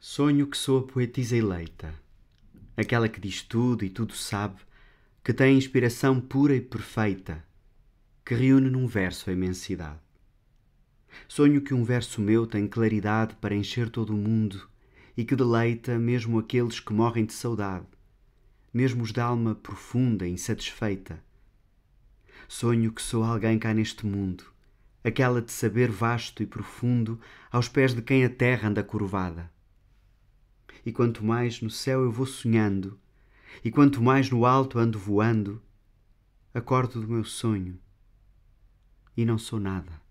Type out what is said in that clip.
Sonho que sou a poetisa eleita, aquela que diz tudo e tudo sabe, que tem inspiração pura e perfeita, que reúne num verso a imensidade. Sonho que um verso meu tem claridade para encher todo o mundo e que deleita mesmo aqueles que morrem de saudade, mesmo os da alma profunda e insatisfeita. Sonho que sou alguém cá neste mundo, aquela de saber vasto e profundo aos pés de quem a terra anda curvada e quanto mais no céu eu vou sonhando, e quanto mais no alto ando voando, acordo do meu sonho e não sou nada.